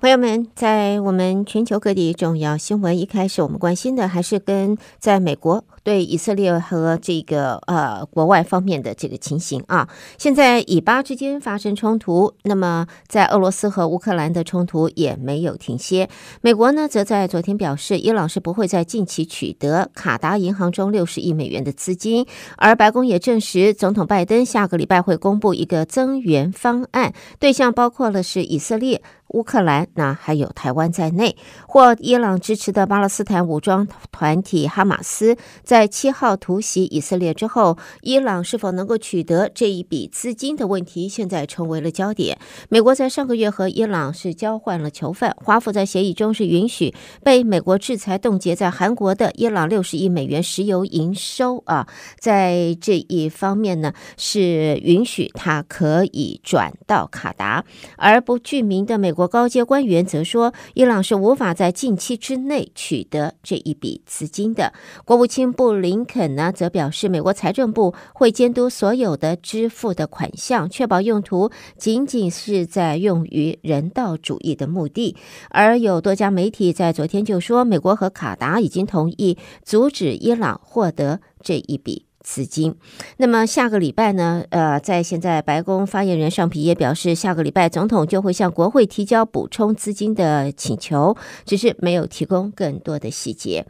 朋友们，在我们全球各地重要新闻一开始，我们关心的还是跟在美国对以色列和这个呃国外方面的这个情形啊。现在以巴之间发生冲突，那么在俄罗斯和乌克兰的冲突也没有停歇。美国呢，则在昨天表示，伊朗是不会在近期取得卡达银行中六十亿美元的资金，而白宫也证实，总统拜登下个礼拜会公布一个增援方案，对象包括了是以色列。乌克兰，那还有台湾在内，或伊朗支持的巴勒斯坦武装团体哈马斯，在七号突袭以色列之后，伊朗是否能够取得这一笔资金的问题，现在成为了焦点。美国在上个月和伊朗是交换了囚犯。华府在协议中是允许被美国制裁冻结在韩国的伊朗六十亿美元石油营收啊，在这一方面呢，是允许他可以转到卡达，而不具名的美国。国高阶官员则说，伊朗是无法在近期之内取得这一笔资金的。国务卿布林肯呢，则表示，美国财政部会监督所有的支付的款项，确保用途仅仅是在用于人道主义的目的。而有多家媒体在昨天就说，美国和卡达已经同意阻止伊朗获得这一笔。资金，那么下个礼拜呢？呃，在现在白宫发言人尚皮也表示，下个礼拜总统就会向国会提交补充资金的请求，只是没有提供更多的细节。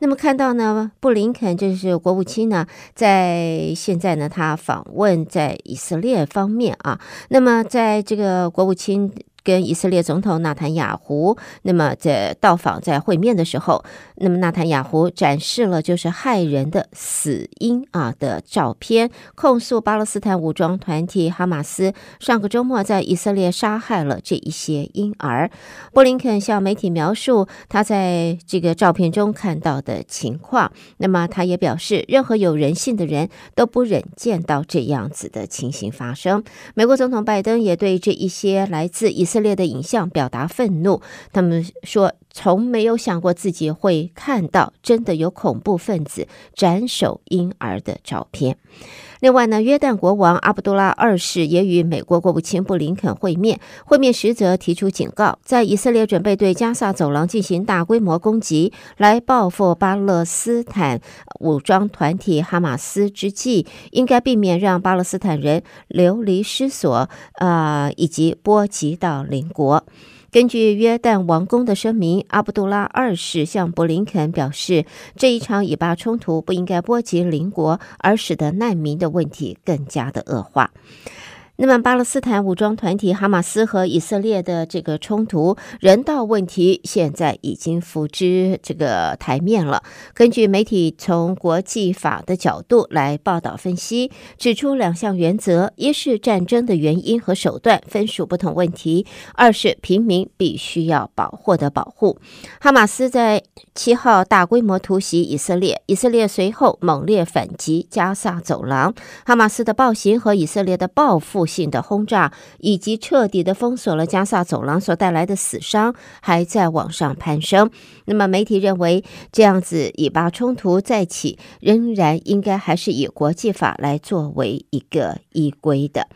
那么看到呢，布林肯就是国务卿呢，在现在呢，他访问在以色列方面啊。那么在这个国务卿。跟以色列总统纳坦雅胡那么在到访、在会面的时候，那么纳坦雅胡展示了就是害人的死因啊的照片，控诉巴勒斯坦武装团体哈马斯上个周末在以色列杀害了这一些婴儿。布林肯向媒体描述他在这个照片中看到的情况，那么他也表示，任何有人性的人都不忍见到这样子的情形发生。美国总统拜登也对这一些来自以。撕裂的影像表达愤怒。他们说，从没有想过自己会看到真的有恐怖分子斩首婴儿的照片。另外呢，约旦国王阿卜杜拉二世也与美国国务卿布林肯会面，会面时则提出警告：在以色列准备对加萨走廊进行大规模攻击来报复巴勒斯坦武装团体哈马斯之际，应该避免让巴勒斯坦人流离失所，啊，以及波及到邻国。根据约旦王宫的声明，阿卜杜拉二世向布林肯表示，这一场以巴冲突不应该波及邻国，而使得难民的问题更加的恶化。那么，巴勒斯坦武装团体哈马斯和以色列的这个冲突人道问题，现在已经浮至这个台面了。根据媒体从国际法的角度来报道分析，指出两项原则：一是战争的原因和手段分属不同问题；二是平民必须要保护的保护。哈马斯在七号大规模突袭以色列，以色列随后猛烈反击加萨走廊。哈马斯的暴行和以色列的报复。性的轰炸以及彻底的封锁了加萨走廊所带来的死伤还在往上攀升。那么，媒体认为这样子以巴冲突再起，仍然应该还是以国际法来作为一个依规的。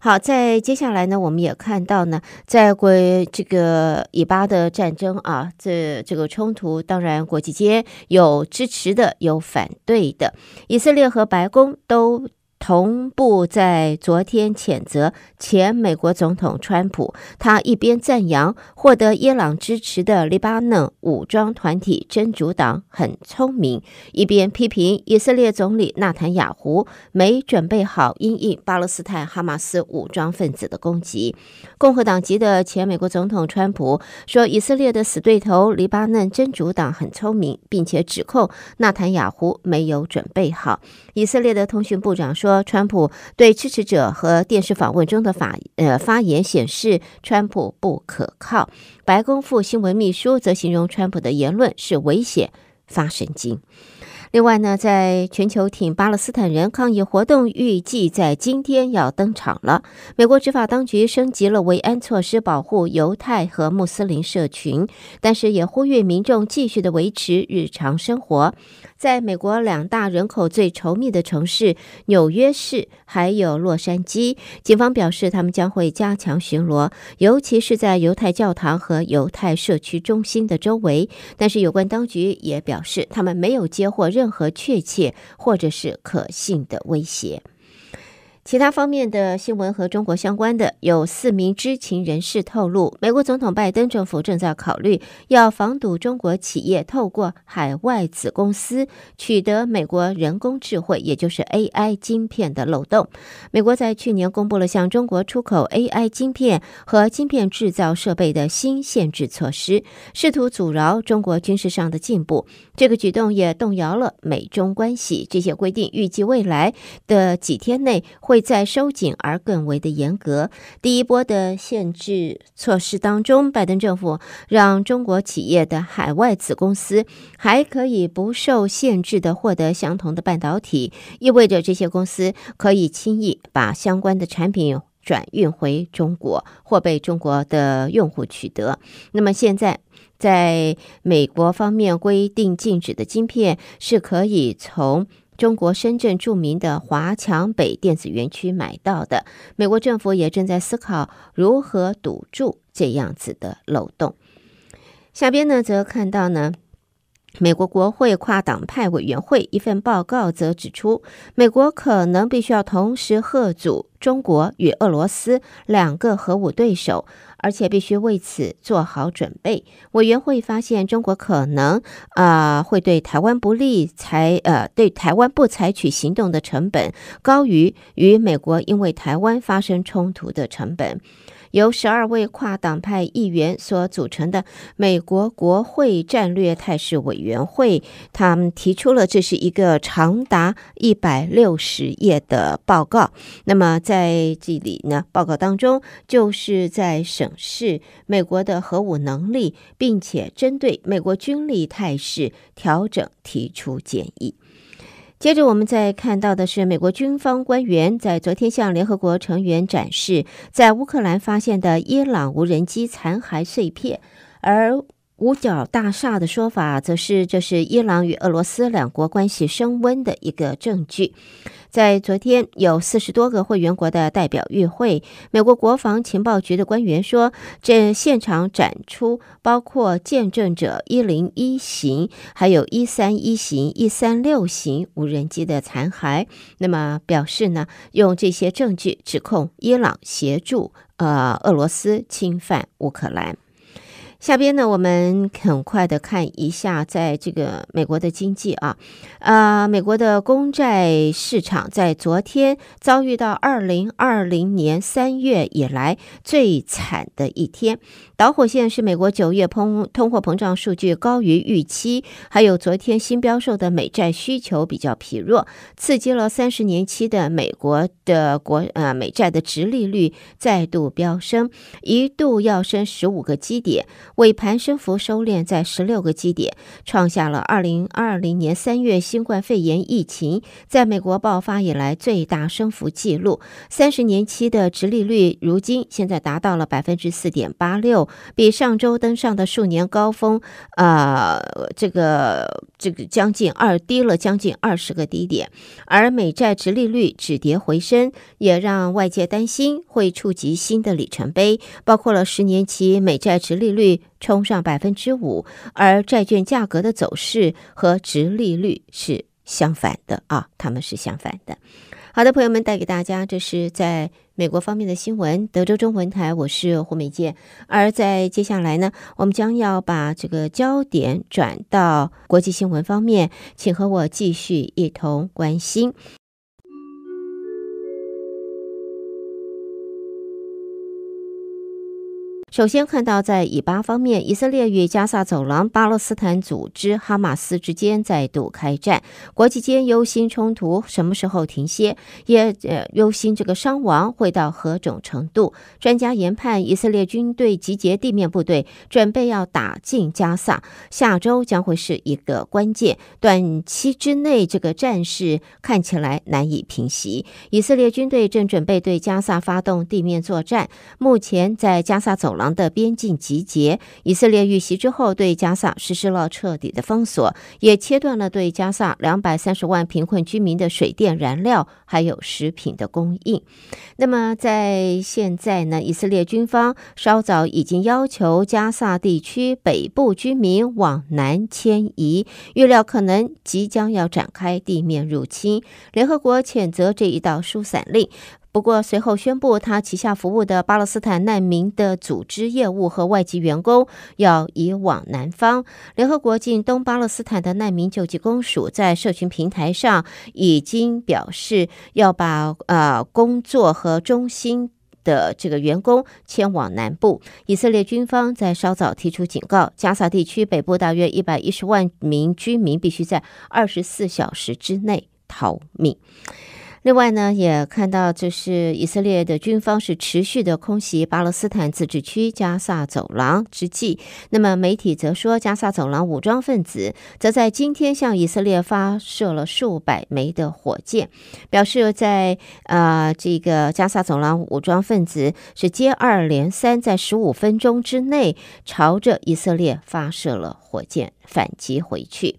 好，在接下来呢，我们也看到呢，在国这个以巴的战争啊，这这个冲突，当然国际间有支持的，有反对的。以色列和白宫都。同步在昨天谴责前美国总统川普，他一边赞扬获得伊朗支持的黎巴嫩武装团体真主党很聪明，一边批评以色列总理纳坦雅胡没准备好应巴勒斯坦哈马斯武装分子的攻击。共和党籍的前美国总统川普说，以色列的死对头黎巴嫩真主党很聪明，并且指控纳坦雅胡没有准备好。以色列的通讯部长说。川普对支持者和电视访问中的发呃发言显示，川普不可靠。白宫副新闻秘书则形容川普的言论是危险发神经。另外呢，在全球挺巴勒斯坦人抗议活动预计在今天要登场了。美国执法当局升级了维安措施，保护犹太和穆斯林社群，但是也呼吁民众继续的维持日常生活。在美国两大人口最稠密的城市——纽约市还有洛杉矶，警方表示他们将会加强巡逻，尤其是在犹太教堂和犹太社区中心的周围。但是，有关当局也表示，他们没有接获任。任何确切或者是可信的威胁。其他方面的新闻和中国相关的，有四名知情人士透露，美国总统拜登政府正在考虑要防堵中国企业透过海外子公司取得美国人工智慧，也就是 AI 晶片的漏洞。美国在去年公布了向中国出口 AI 晶片和晶片制造设备的新限制措施，试图阻挠中国军事上的进步。这个举动也动摇了美中关系。这些规定预计未来的几天内会。会在收紧而更为的严格。第一波的限制措施当中，拜登政府让中国企业的海外子公司还可以不受限制的获得相同的半导体，意味着这些公司可以轻易把相关的产品转运回中国或被中国的用户取得。那么现在，在美国方面规定禁止的晶片是可以从。中国深圳著名的华强北电子园区买到的，美国政府也正在思考如何堵住这样子的漏洞。下边呢，则看到呢，美国国会跨党派委员会一份报告则指出，美国可能必须要同时贺制中国与俄罗斯两个核武对手。而且必须为此做好准备。委员会发现，中国可能啊会对台湾不利，才呃对台湾不采取行动的成本高于与美国因为台湾发生冲突的成本。由十二位跨党派议员所组成的美国国会战略态势委员会，他们提出了这是一个长达一百六十页的报告。那么在这里呢，报告当中就是在审视美国的核武能力，并且针对美国军力态势调整提出建议。接着，我们再看到的是，美国军方官员在昨天向联合国成员展示在乌克兰发现的伊朗无人机残骸碎片，而五角大厦的说法则是，这是伊朗与俄罗斯两国关系升温的一个证据。在昨天，有四十多个会员国的代表与会。美国国防情报局的官员说，正现场展出包括“见证者”一零一型、还有一三一型、一三六型无人机的残骸。那么表示呢，用这些证据指控伊朗协助呃俄罗斯侵犯乌克兰。下边呢，我们很快的看一下，在这个美国的经济啊，呃，美国的公债市场在昨天遭遇到二零二零年三月以来最惨的一天。导火线是美国九月通通货膨胀数据高于预期，还有昨天新标售的美债需求比较疲弱，刺激了三十年期的美国的国呃美债的直利率再度飙升，一度要升十五个基点。尾盘升幅收敛在十六个基点，创下了二零二零年三月新冠肺炎疫情在美国爆发以来最大升幅记录。三十年期的直利率如今现在达到了百分之四点八六，比上周登上的数年高峰，呃，这个这个将近二低了将近二十个低点。而美债直利率止跌回升，也让外界担心会触及新的里程碑，包括了十年期美债直利率。冲上百分之五，而债券价格的走势和值利率是相反的啊，他们是相反的。好的，朋友们带给大家这是在美国方面的新闻，德州中文台，我是胡美健。而在接下来呢，我们将要把这个焦点转到国际新闻方面，请和我继续一同关心。首先看到，在以巴方面，以色列与加萨走廊、巴勒斯坦组织哈马斯之间再度开战，国际间忧心冲突什么时候停歇，也呃忧心这个伤亡会到何种程度。专家研判，以色列军队集结地面部队，准备要打进加萨，下周将会是一个关键。短期之内，这个战事看起来难以平息。以色列军队正准备对加萨发动地面作战，目前在加萨走廊。的边境集结，以色列遇袭之后，对加萨实施了彻底的封锁，也切断了对加萨两百三十万贫困居民的水电燃料还有食品的供应。那么，在现在呢，以色列军方稍早已经要求加萨地区北部居民往南迁移，预料可能即将要展开地面入侵。联合国谴责这一道疏散令。不过，随后宣布，他旗下服务的巴勒斯坦难民的组织业务和外籍员工要移往南方。联合国近东巴勒斯坦的难民救济公署在社群平台上已经表示，要把呃工作和中心的这个员工迁往南部。以色列军方在稍早提出警告，加沙地区北部大约一百一十万名居民必须在二十四小时之内逃命。另外呢，也看到就是以色列的军方是持续的空袭巴勒斯坦自治区加萨走廊之际，那么媒体则说，加萨走廊武装分子则在今天向以色列发射了数百枚的火箭，表示在呃这个加萨走廊武装分子是接二连三在十五分钟之内朝着以色列发射了。火箭反击回去，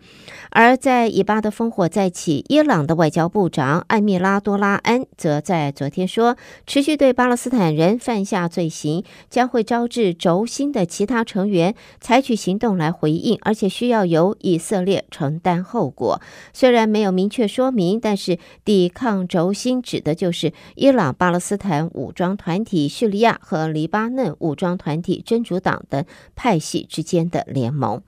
而在以巴的烽火再起，伊朗的外交部长艾米拉多拉恩则在昨天说：“持续对巴勒斯坦人犯下罪行，将会招致轴心的其他成员采取行动来回应，而且需要由以色列承担后果。”虽然没有明确说明，但是抵抗轴心指的就是伊朗、巴勒斯坦武装团体、叙利亚和黎巴嫩武装团体真主党的派系之间的联盟。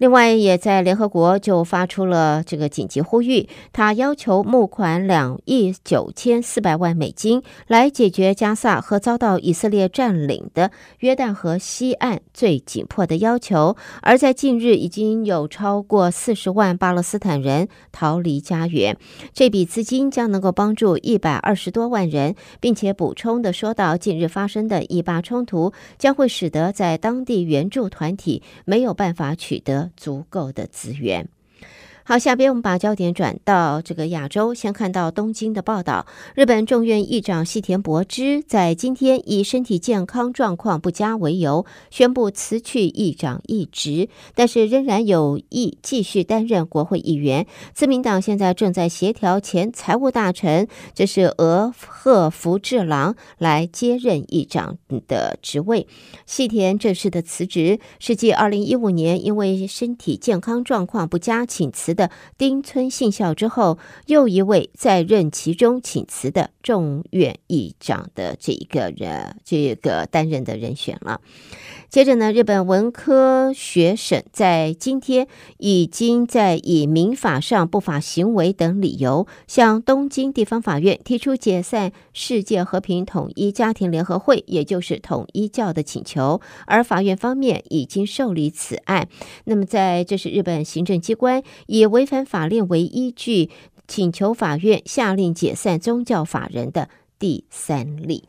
另外，也在联合国就发出了这个紧急呼吁，他要求募款两亿九千四百万美金来解决加萨和遭到以色列占领的约旦河西岸最紧迫的要求。而在近日，已经有超过四十万巴勒斯坦人逃离家园，这笔资金将能够帮助一百二十多万人，并且补充的说到，近日发生的以巴冲突将会使得在当地援助团体没有办法取得。足够的资源。好，下边我们把焦点转到这个亚洲。先看到东京的报道，日本众院议长细田博之在今天以身体健康状况不佳为由，宣布辞去议长一职，但是仍然有意继续担任国会议员。自民党现在正在协调前财务大臣，这是俄贺福志郎来接任议长的职位。细田这次的辞职是继2015年因为身体健康状况不佳请辞。丁村信孝之后，又一位在任其中请辞的众院议长的这一个人，这个担任的人选了。接着呢，日本文科学省在今天已经在以民法上不法行为等理由，向东京地方法院提出解散世界和平统一家庭联合会，也就是统一教的请求，而法院方面已经受理此案。那么，在这是日本行政机关以。违反法令为依据，请求法院下令解散宗教法人的第三例。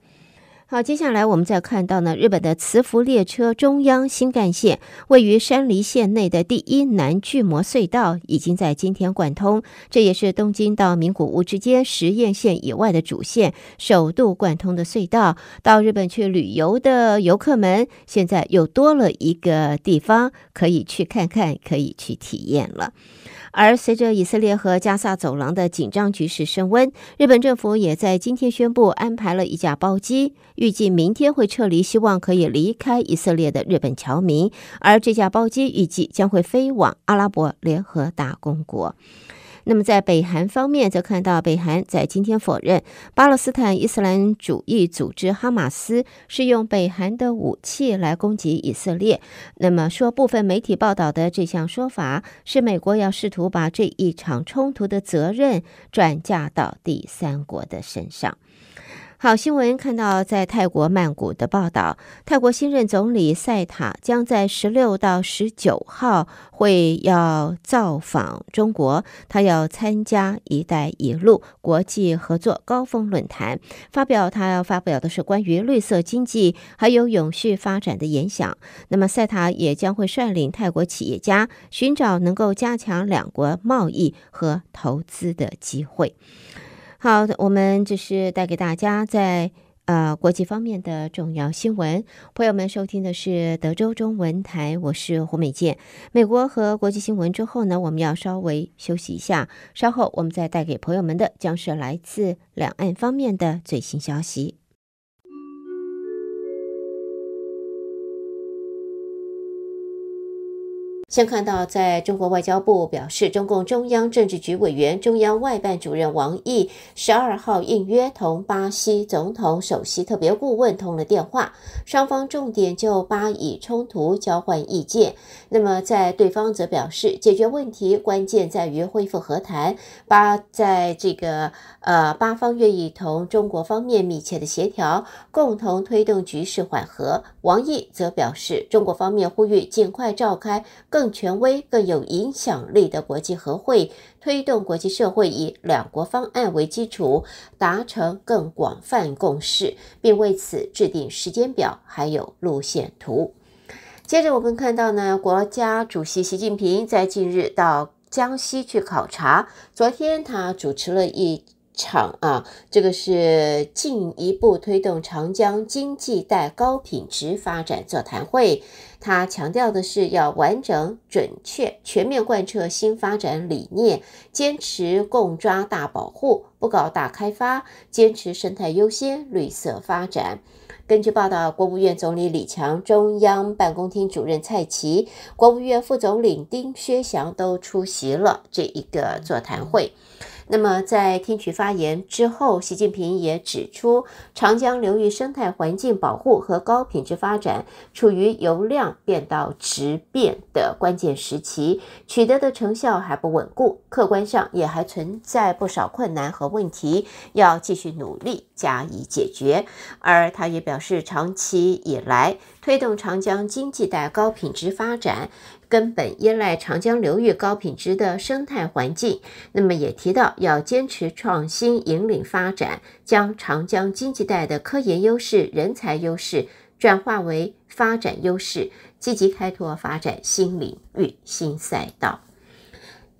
好，接下来我们再看到呢，日本的磁浮列车中央新干线位于山梨县内的第一南巨魔隧道已经在今天贯通，这也是东京到名古屋之间实验线以外的主线首度贯通的隧道。到日本去旅游的游客们，现在又多了一个地方可以去看看，可以去体验了。而随着以色列和加萨走廊的紧张局势升温，日本政府也在今天宣布安排了一架包机，预计明天会撤离希望可以离开以色列的日本侨民，而这架包机预计将会飞往阿拉伯联合大公国。那么，在北韩方面，则看到北韩在今天否认巴勒斯坦伊斯兰主义组织哈马斯是用北韩的武器来攻击以色列。那么，说部分媒体报道的这项说法，是美国要试图把这一场冲突的责任转嫁到第三国的身上。好新闻，看到在泰国曼谷的报道，泰国新任总理塞塔将在十六到十九号会要造访中国，他要参加“一带一路”国际合作高峰论坛，发表他要发表的是关于绿色经济还有永续发展的演讲。那么，塞塔也将会率领泰国企业家寻找能够加强两国贸易和投资的机会。好，我们这是带给大家在呃国际方面的重要新闻。朋友们，收听的是德州中文台，我是胡美健。美国和国际新闻之后呢，我们要稍微休息一下，稍后我们再带给朋友们的将是来自两岸方面的最新消息。先看到，在中国外交部表示，中共中央政治局委员、中央外办主任王毅十二号应约同巴西总统首席特别顾问通了电话，双方重点就巴以冲突交换意见。那么，在对方则表示，解决问题关键在于恢复和谈，巴在这个呃，巴方愿意同中国方面密切的协调，共同推动局势缓和。王毅则表示，中国方面呼吁尽快召开更。更权威、更有影响力的国际和会，推动国际社会以两国方案为基础，达成更广泛共识，并为此制定时间表，还有路线图。接着，我们看到呢，国家主席习近平在近日到江西去考察，昨天他主持了一。场啊，这个是进一步推动长江经济带高品质发展座谈会。他强调的是要完整、准确、全面贯彻新发展理念，坚持共抓大保护、不搞大开发，坚持生态优先、绿色发展。根据报道，国务院总理李强、中央办公厅主任蔡奇、国务院副总理丁薛祥都出席了这一个座谈会。那么，在听取发言之后，习近平也指出，长江流域生态环境保护和高品质发展处于由量变到质变的关键时期，取得的成效还不稳固，客观上也还存在不少困难和问题，要继续努力加以解决。而他也表示，长期以来推动长江经济带高品质发展。根本依赖长江流域高品质的生态环境。那么也提到要坚持创新引领发展，将长江经济带的科研优势、人才优势转化为发展优势，积极开拓发展新领域、新赛道。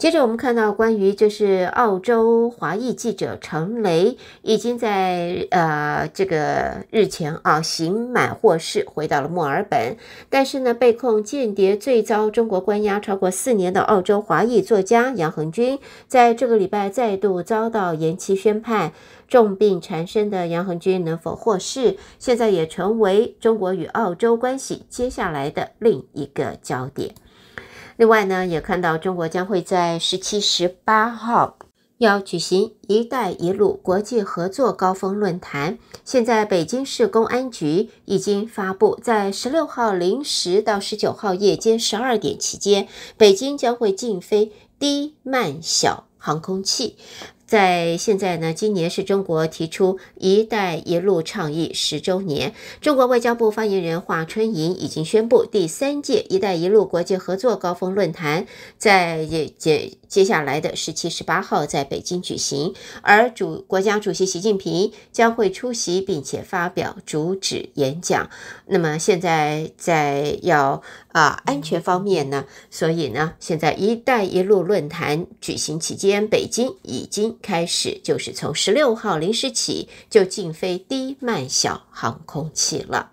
接着，我们看到，关于就是澳洲华裔记者陈雷已经在呃这个日前啊刑满获释，回到了墨尔本。但是呢，被控间谍罪遭中国关押超过四年的澳洲华裔作家杨恒军，在这个礼拜再度遭到延期宣判。重病缠身的杨恒军能否获释，现在也成为中国与澳洲关系接下来的另一个焦点。另外呢，也看到中国将会在十七、十八号要举行“一带一路”国际合作高峰论坛。现在北京市公安局已经发布，在十六号零时到十九号夜间十二点期间，北京将会禁飞低慢小航空器。在现在呢，今年是中国提出“一带一路”倡议十周年。中国外交部发言人华春莹已经宣布，第三届“一带一路”国际合作高峰论坛在也也。接下来的十七十八号在北京举行，而主国家主席习近平将会出席并且发表主旨演讲。那么现在在要啊安全方面呢，所以呢，现在“一带一路”论坛举行期间，北京已经开始就是从十六号零时起就禁飞低慢小航空器了。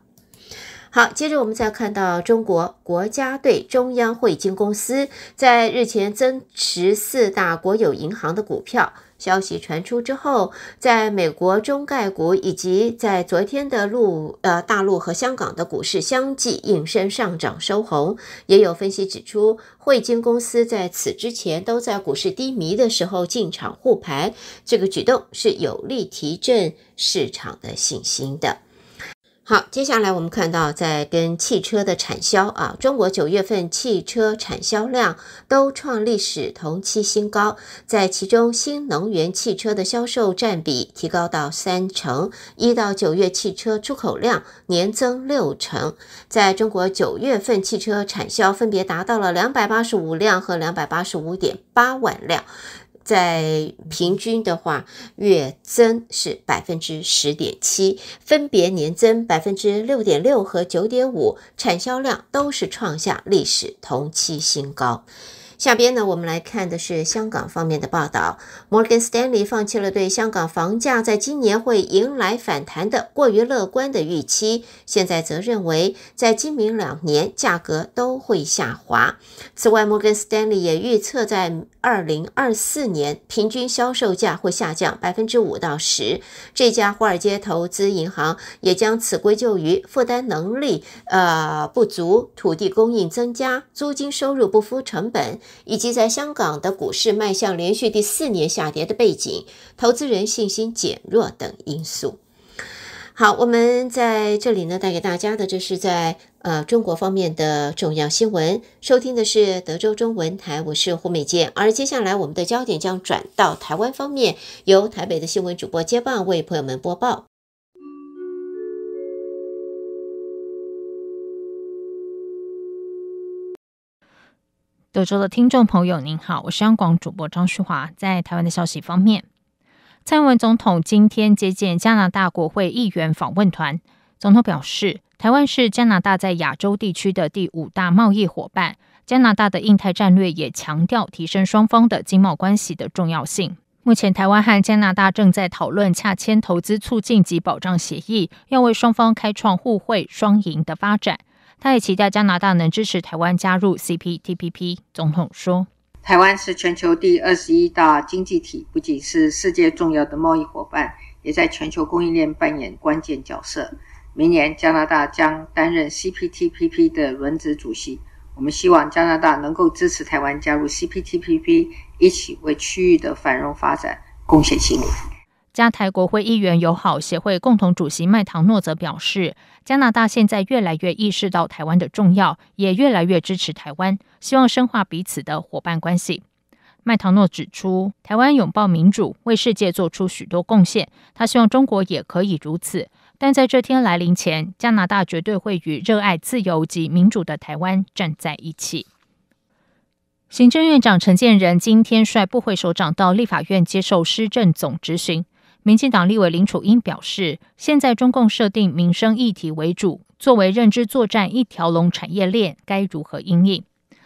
好，接着我们再看到中国国家对中央汇金公司在日前增持四大国有银行的股票消息传出之后，在美国中概股以及在昨天的陆呃大陆和香港的股市相继应声上涨收红，也有分析指出，汇金公司在此之前都在股市低迷的时候进场护盘，这个举动是有利提振市场的信心的。好，接下来我们看到，在跟汽车的产销啊，中国九月份汽车产销量都创历史同期新高，在其中新能源汽车的销售占比提高到三成，一到九月汽车出口量年增六成，在中国九月份汽车产销分别达到了两百八十五辆和两百八十五点八万辆。在平均的话，月增是百分之十点七，分别年增百分之六点六和九点五，产销量都是创下历史同期新高。下边呢，我们来看的是香港方面的报道。摩根斯丹利放弃了对香港房价在今年会迎来反弹的过于乐观的预期，现在则认为在今明两年价格都会下滑。此外，摩根斯丹利也预测在。二零二四年平均销售价会下降百分之五到十。这家华尔街投资银行也将此归咎于负担能力呃不足、土地供应增加、租金收入不敷成本，以及在香港的股市迈向连续第四年下跌的背景、投资人信心减弱等因素。好，我们在这里呢，带给大家的这是在呃中国方面的重要新闻。收听的是德州中文台，我是胡美娟。而接下来我们的焦点将转到台湾方面，由台北的新闻主播接棒为朋友们播报。德州的听众朋友，您好，我是央广主播张旭华，在台湾的消息方面。蔡英文总统今天接见加拿大国会议员访问团。总统表示，台湾是加拿大在亚洲地区的第五大贸易伙伴。加拿大的印太战略也强调提升双方的经贸关系的重要性。目前，台湾和加拿大正在讨论洽签投资促进及保障协议，要为双方开创互惠双赢的发展。他也期待加拿大能支持台湾加入 CPTPP。总统说。台湾是全球第二十一大经济体，不仅是世界重要的贸易伙伴，也在全球供应链扮演关键角色。明年加拿大将担任 CPTPP 的轮值主席，我们希望加拿大能够支持台湾加入 CPTPP，一起为区域的繁荣发展贡献心力。加台国会议员友好协会共同主席麦唐诺则表示，加拿大现在越来越意识到台湾的重要，也越来越支持台湾，希望深化彼此的伙伴关系。麦唐诺指出，台湾拥抱民主，为世界做出许多贡献，他希望中国也可以如此。但在这天来临前，加拿大绝对会与热爱自由及民主的台湾站在一起。行政院长陈建仁今天率部会首长到立法院接受施政总执行。民进党立委林楚英表示，现在中共设定民生议题为主，作为认知作战一条龙产业链，该如何应应？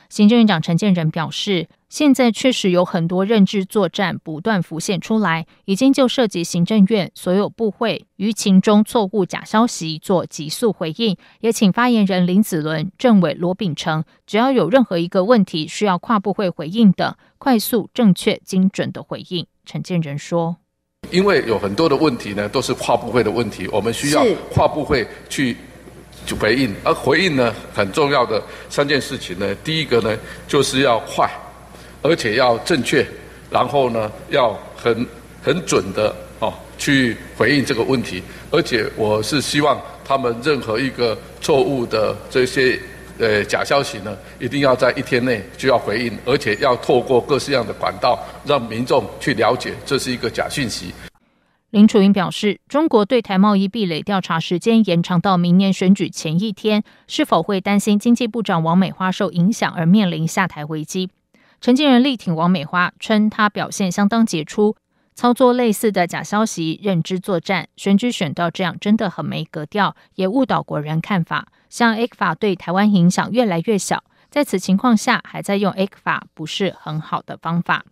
行政院长陈建仁表示，现在确实有很多认知作战不断浮现出来，已经就涉及行政院所有部会，舆情中错误假消息做急速回应，也请发言人林子伦、政委罗秉成，只要有任何一个问题需要跨部会回应的，快速、正确、精准的回应。陈建仁说。因为有很多的问题呢，都是跨部会的问题，我们需要跨部会去就回应，而回应呢，很重要的三件事情呢，第一个呢，就是要快，而且要正确，然后呢，要很很准的哦去回应这个问题，而且我是希望他们任何一个错误的这些。呃，假消息呢，一定要在一天内就要回应，而且要透过各式样的管道，让民众去了解这是一个假讯息。林楚云表示，中国对台贸易壁垒调查时间延长到明年选举前一天，是否会担心经济部长王美花受影响而面临下台危机？陈建仁力挺王美花，称她表现相当杰出。操作类似的假消息认知作战，选举选到这样真的很没格调，也误导国人看法。像 A 法对台湾影响越来越小，在此情况下还在用 A 法，不是很好的方法。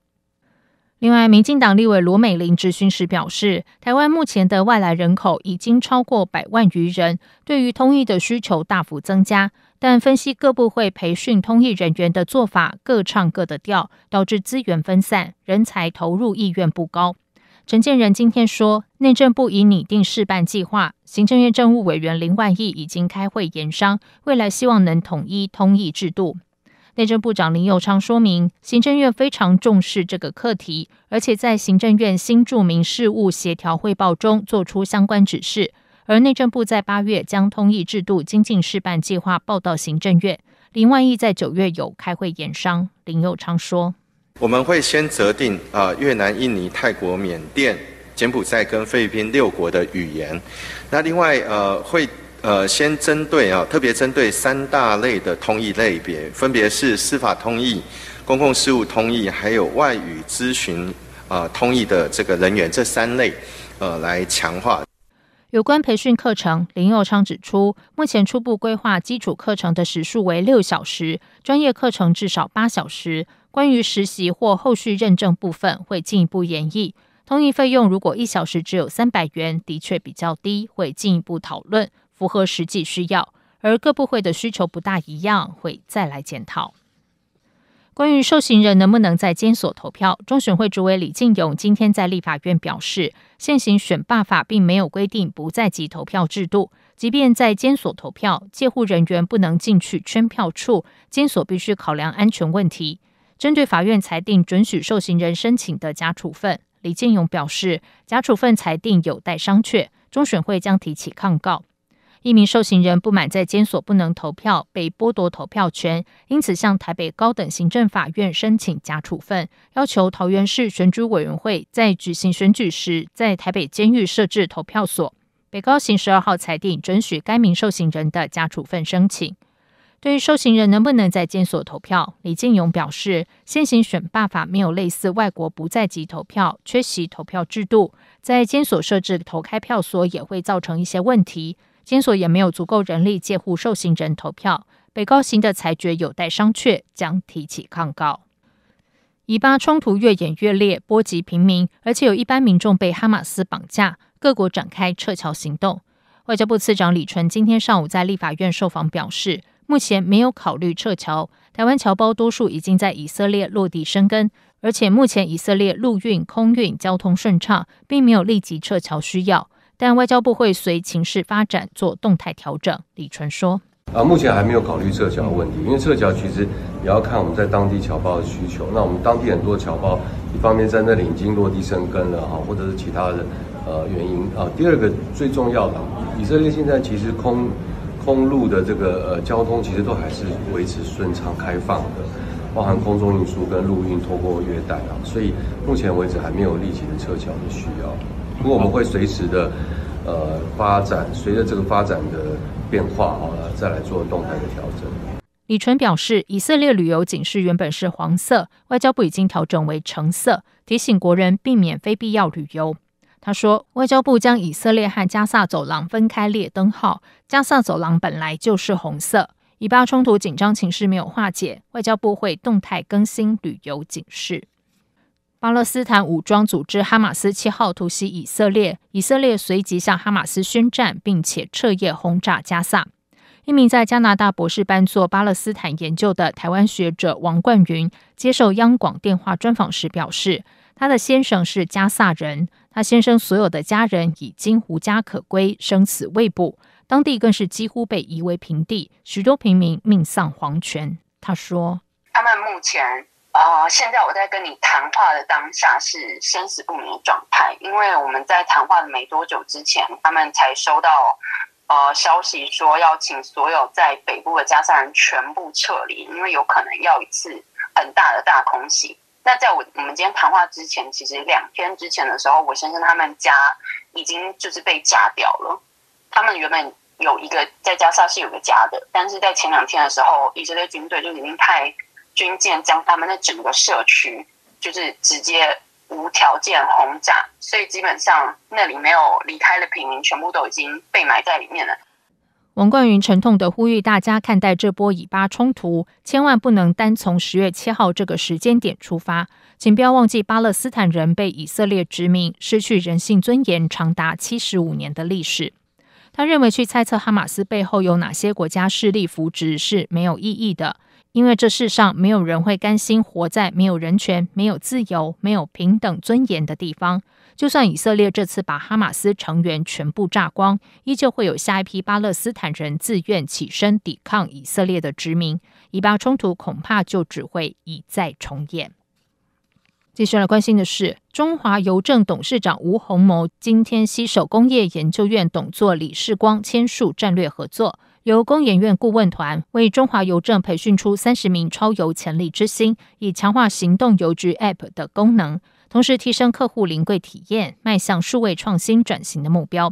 另外，民进党立委罗美玲质询时表示，台湾目前的外来人口已经超过百万余人，对于通译的需求大幅增加。但分析各部会培训通译人员的做法，各唱各的调，导致资源分散，人才投入意愿不高。陈建仁今天说，内政部已拟定试办计划，行政院政务委员林万益已经开会研商，未来希望能统一通译制度。内政部长林友昌说明，行政院非常重视这个课题，而且在行政院新著名事务协调汇报中做出相关指示。而内政部在八月将通译制度精进事办计划报到行政院，林万益在九月有开会研商。林友昌说：“我们会先择定啊，越南、印尼、泰国、缅甸、柬埔寨跟菲律宾六国的语言，那另外呃会。”呃，先针对啊，特别针对三大类的通译类别，分别是司法通译、公共事务通译，还有外语咨询啊通译的这个人员这三类，呃，来强化有关培训课程。林佑昌指出，目前初步规划基础课程的时数为六小时，专业课程至少八小时。关于实习或后续认证部分，会进一步演绎。通译费用如果一小时只有三百元，的确比较低，会进一步讨论。符合实际需要，而各部会的需求不大一样，会再来检讨。关于受刑人能不能在监所投票，中选会主委李进勇今天在立法院表示，现行选罢法并没有规定不在籍投票制度。即便在监所投票，借护人员不能进去圈票处，监所必须考量安全问题。针对法院裁定准许受刑人申请的假处分，李进勇表示，假处分裁定有待商榷，中选会将提起抗告。一名受刑人不满在监所不能投票，被剥夺投票权，因此向台北高等行政法院申请假处分，要求桃园市选举委员会在举行选举时，在台北监狱设置投票所。北高行十二号裁定准许该名受刑人的假处分申请。对于受刑人能不能在监所投票，李进勇表示，现行选罢法没有类似外国不在籍投票、缺席投票制度，在监所设置投开票所也会造成一些问题。监所也没有足够人力介护受刑人投票，北高刑的裁决有待商榷，将提起抗告。以巴冲突越演越烈，波及平民，而且有一般民众被哈马斯绑架，各国展开撤侨行动。外交部次长李纯今天上午在立法院受访表示，目前没有考虑撤侨，台湾侨胞多数已经在以色列落地生根，而且目前以色列陆运、空运交通顺畅，并没有立即撤侨需要。但外交部会随情势发展做动态调整，李纯说：“啊，目前还没有考虑撤侨的问题，因为撤侨其实你要看我们在当地侨胞的需求。那我们当地很多侨胞，一方面在那里已经落地生根了哈，或者是其他的呃原因啊。第二个最重要的，以色列现在其实空空路的这个呃交通其实都还是维持顺畅开放的，包含空中运输跟陆运透过约旦啊，所以目前为止还没有立即的撤侨的需要。”不过我们会随时的，呃，发展随着这个发展的变化啊，再来做动态的调整。李纯表示，以色列旅游警示原本是黄色，外交部已经调整为橙色，提醒国人避免非必要旅游。他说，外交部将以色列和加萨走廊分开列灯号，加萨走廊本来就是红色，以巴冲突紧张情势没有化解，外交部会动态更新旅游警示。巴勒斯坦武装组织哈马斯七号突袭以色列，以色列随即向哈马斯宣战，并且彻夜轰炸加萨。一名在加拿大博士班做巴勒斯坦研究的台湾学者王冠云接受央广电话专访时表示，他的先生是加萨人，他先生所有的家人已经无家可归，生死未卜，当地更是几乎被夷为平地，许多平民命丧黄泉。他说：“他们目前。”啊，现在我在跟你谈话的当下是生死不明的状态，因为我们在谈话的没多久之前，他们才收到呃消息说要请所有在北部的加沙人全部撤离，因为有可能要一次很大的大空袭。那在我我们今天谈话之前，其实两天之前的时候，我先生他们家已经就是被炸掉了。他们原本有一个在加沙是有个家的，但是在前两天的时候，以色列军队就已经派军舰将他们的整个社区就是直接无条件轰炸，所以基本上那里没有离开的平民，全部都已经被埋在里面了。王冠云沉痛的呼吁大家看待这波以巴冲突，千万不能单从十月七号这个时间点出发，请不要忘记巴勒斯坦人被以色列殖民、失去人性尊严长达七十五年的历史。他认为，去猜测哈马斯背后有哪些国家势力扶植是没有意义的。因为这世上没有人会甘心活在没有人权、没有自由、没有平等尊严的地方。就算以色列这次把哈马斯成员全部炸光，依旧会有下一批巴勒斯坦人自愿起身抵抗以色列的殖民。以巴冲突恐怕就只会一再重演。接下来关心的是，中华邮政董事长吴宏谋今天携手工业研究院董座李世光签署战略合作。由工研院顾问团为中华邮政培训出三十名超有潜力之星，以强化行动邮局 App 的功能，同时提升客户临柜体验，迈向数位创新转型的目标。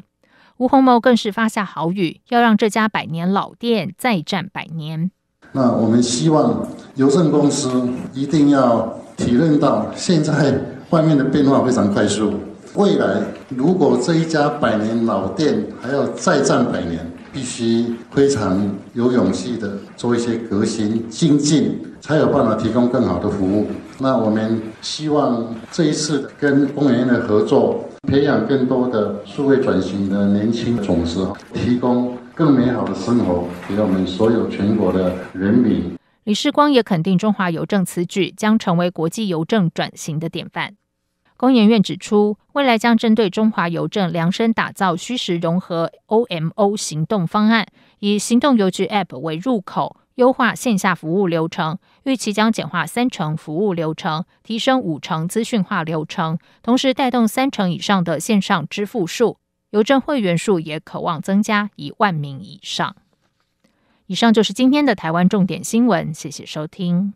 吴洪谋更是发下豪语，要让这家百年老店再战百年。那我们希望邮政公司一定要体认到，现在外面的变化非常快速，未来如果这一家百年老店还要再战百年。必须非常有勇气的做一些革新精进，才有办法提供更好的服务。那我们希望这一次跟公人的合作，培养更多的数位转型的年轻种子，提供更美好的生活，给到我们所有全国的人民。李世光也肯定，中华邮政此举将成为国际邮政转型的典范。工研院指出，未来将针对中华邮政量身打造虚实融合 OMO 行动方案，以行动邮局 App 为入口，优化线下服务流程。预期将简化三成服务流程，提升五成资讯化流程，同时带动三成以上的线上支付数，邮政会员数也渴望增加一万名以上。以上就是今天的台湾重点新闻，谢谢收听。